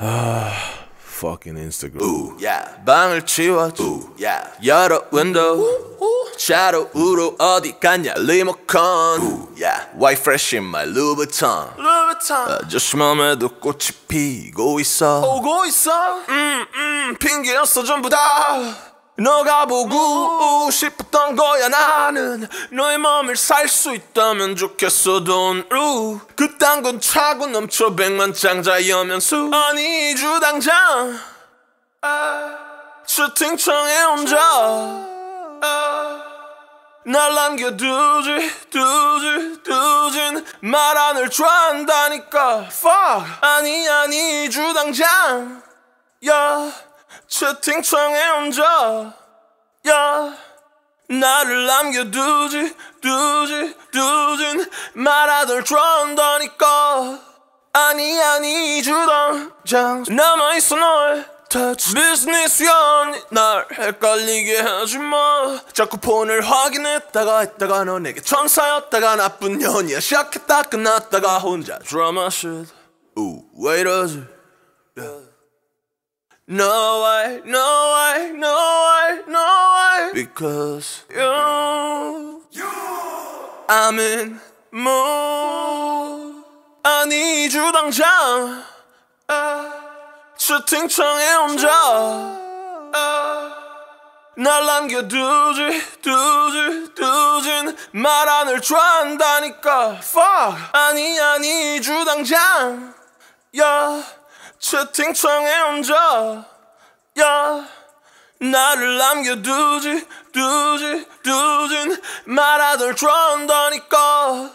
아, fucking Instagram. Ooh, yeah. 방을 치워줘. Ooh, yeah. 열어 window. Ooh, ooh. 차로 우로 어디 갔냐 리모컨. Ooh, yeah. White fresh in my Louboutin. Louboutin. 아저씨 맘에도 꽃이 피고 있어. 오고 있어. 음, 음, 핑계였어 전부 다. 너가 보고 싶었던 거야 나는 너의 마음을 살 수 있다면 좋겠어 돈으로 그딴 건 차고 넘쳐 백만 장자 여면수 아니 주 당장 채팅창에 아, 혼자 아, 날 남겨두지 두지 두진 말 안을 좋아한다니까 Fuck 아니 아니 주 당장 y yeah. 채팅창에 혼자 야 나를 남겨두지 두지 두진 말하던 좋아한다니까 아니 아니 주던 장 남아있어 널 터치 비즈니스 연날 헷갈리게 하지마 자꾸 폰을 확인했다가 했다가 너 내게 청사였다가 나쁜 연이야 시작했다 끝났다가 혼자 드라마 shit 왜 이러지 yeah. No way, no way, no way, no way. Because you, you. I'm in mood I n e 당장 채팅창에 혼자 날 남겨두지 두지 두진 말 안을 좋아한다니까 Fuck 아니 아니 주 당장 yeah. 채팅창에 혼자 야 나를 남겨두지 두지 두진 말하던 좋아한다니까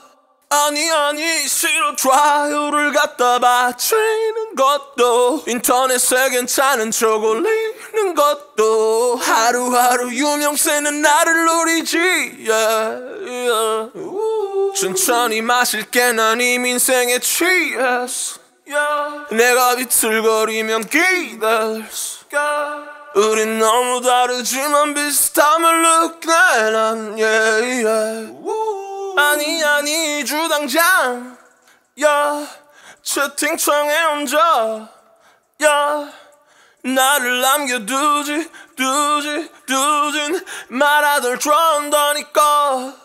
아니 아니 싫어 좋아를 갖다 바치는 것도 인터넷에 괜찮은 척 올리는 것도 하루하루 유명세는 나를 노리지 yeah, yeah. 천천히 마실게 난 이미 생에 취했어 내가 비틀거리면 기댈 수가 우린 너무 다르지만 비슷함을 느끼는 yeah, yeah. 아니 아니 주당장 yeah. 채팅창에 혼자 야 나를 남겨두지 두지 두진 말하들 좋아한다니까